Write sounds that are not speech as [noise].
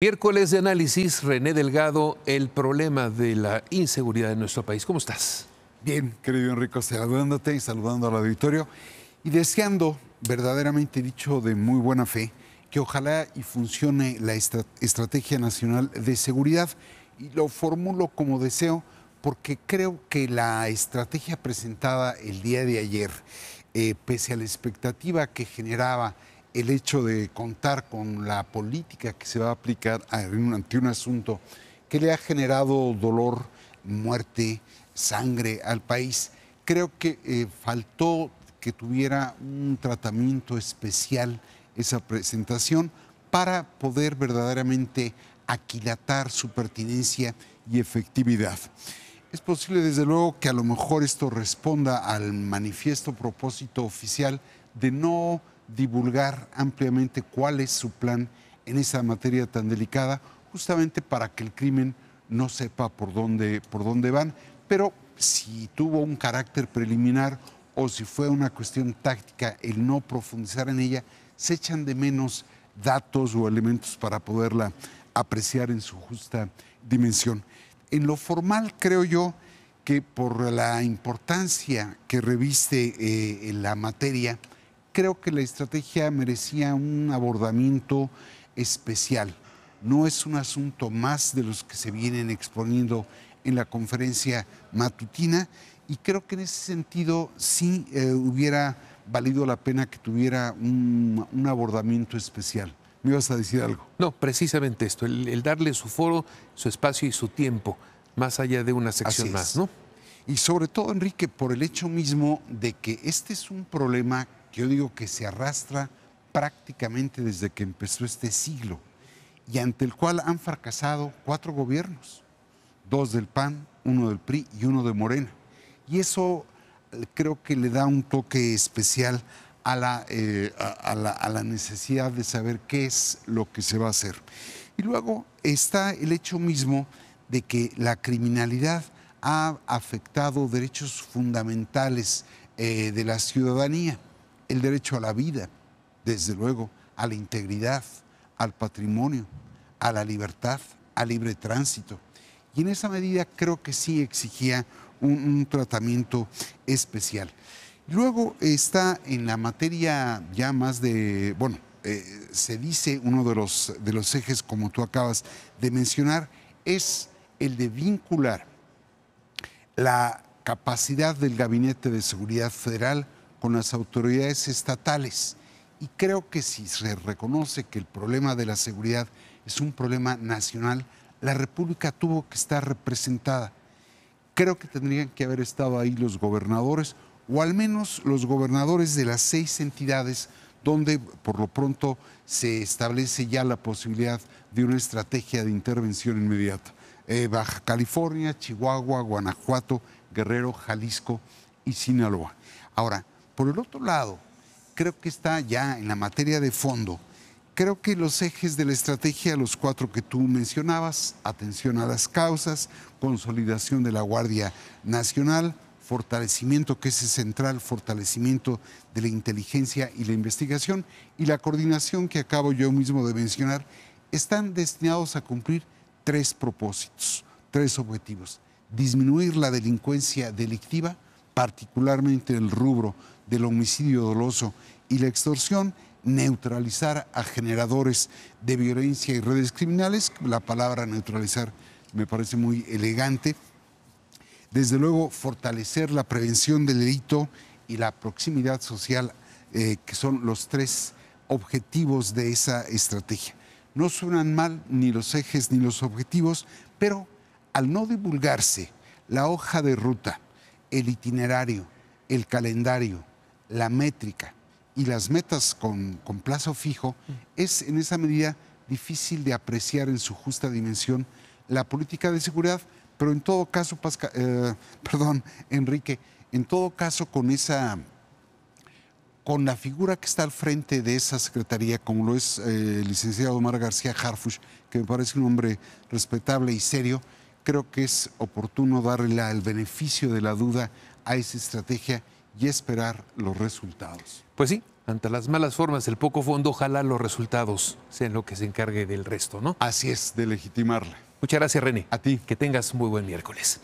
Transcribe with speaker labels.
Speaker 1: Miércoles de análisis, René Delgado, el problema de la inseguridad en nuestro país. ¿Cómo estás? Bien, querido Enrico, saludándote y saludando al auditorio y deseando, verdaderamente dicho de muy buena fe, que ojalá y funcione la Estrategia Nacional de Seguridad. Y lo formulo como deseo porque creo que la estrategia presentada el día de ayer, eh, pese a la expectativa que generaba el hecho de contar con la política que se va a aplicar ante un asunto que le ha generado dolor, muerte, sangre al país. Creo que eh, faltó que tuviera un tratamiento especial esa presentación para poder verdaderamente aquilatar su pertinencia y efectividad. Es posible, desde luego, que a lo mejor esto responda al manifiesto propósito oficial de no divulgar ampliamente cuál es su plan en esa materia tan delicada, justamente para que el crimen no sepa por dónde, por dónde van. Pero si tuvo un carácter preliminar o si fue una cuestión táctica el no profundizar en ella, se echan de menos datos o elementos para poderla apreciar en su justa dimensión. En lo formal, creo yo que por la importancia que reviste eh, la materia, creo que la estrategia merecía un abordamiento especial. No es un asunto más de los que se vienen exponiendo en la conferencia matutina y creo que en ese sentido sí eh, hubiera valido la pena que tuviera un, abordamiento especial. ¿Me ibas a decir algo? No, precisamente esto, el, darle su foro, su espacio y su tiempo, más allá de una sección más, ¿no? Y sobre todo, Enrique, por el hecho mismo de que este es un problema yo digo que se arrastra prácticamente desde que empezó este siglo y ante el cual han fracasado cuatro gobiernos, dos del PAN, uno del PRI y uno de Morena. Y eso eh, creo que le da un toque especial a la, eh, la, necesidad de saber qué es lo que se va a hacer. Y luego está el hecho mismo de que la criminalidad ha afectado derechos fundamentales eh, de la ciudadanía el derecho a la vida, desde luego, a la integridad, al patrimonio, a la libertad, al libre tránsito. Y en esa medida creo que sí exigía un, tratamiento especial. Luego está en la materia ya más de, bueno, eh, se dice uno de los, de los ejes, como tú acabas de mencionar, es el de vincular la capacidad del Gabinete de Seguridad Federal con las autoridades estatales. Y creo que si se reconoce que el problema de la seguridad es un problema nacional, la República tuvo que estar representada. Creo que tendrían que haber estado ahí los gobernadores, o al menos los gobernadores de las seis entidades donde por lo pronto se establece ya la posibilidad de una estrategia de intervención inmediata. Eh, Baja California, Chihuahua, Guanajuato, Guerrero, Jalisco y Sinaloa. Ahora, por el otro lado, creo que está ya en la materia de fondo, creo que los ejes de la estrategia, los cuatro que tú mencionabas, atención a las causas, consolidación de la Guardia Nacional, fortalecimiento, que es central, fortalecimiento de la inteligencia y la investigación, y la coordinación que acabo yo mismo de mencionar, están destinados a cumplir tres propósitos, tres objetivos. Disminuir la delincuencia delictiva, particularmente el rubro del homicidio doloso y la extorsión, neutralizar a generadores de violencia y redes criminales. La palabra neutralizar me parece muy elegante. Desde luego, fortalecer la prevención del delito y la proximidad social, eh, que son los tres objetivos de esa estrategia. No suenan mal ni los ejes ni los objetivos, pero al no divulgarse la hoja de ruta, el itinerario, el calendario, la métrica y las metas con, plazo fijo, es en esa medida difícil de apreciar en su justa dimensión la política de seguridad, pero en todo caso, eh, [laughs] perdón, Enrique, en todo caso con esa con la figura que está al frente de esa secretaría, como lo es eh, el licenciado Omar García Harfush, que me parece un hombre respetable y serio, creo que es oportuno darle el beneficio de la duda a esa estrategia y esperar los resultados. Pues sí, ante las malas formas, el poco fondo, ojalá los resultados sean lo que se encargue del resto, ¿no? Así es, de legitimarla. Muchas gracias, René. A ti. Que tengas muy buen miércoles.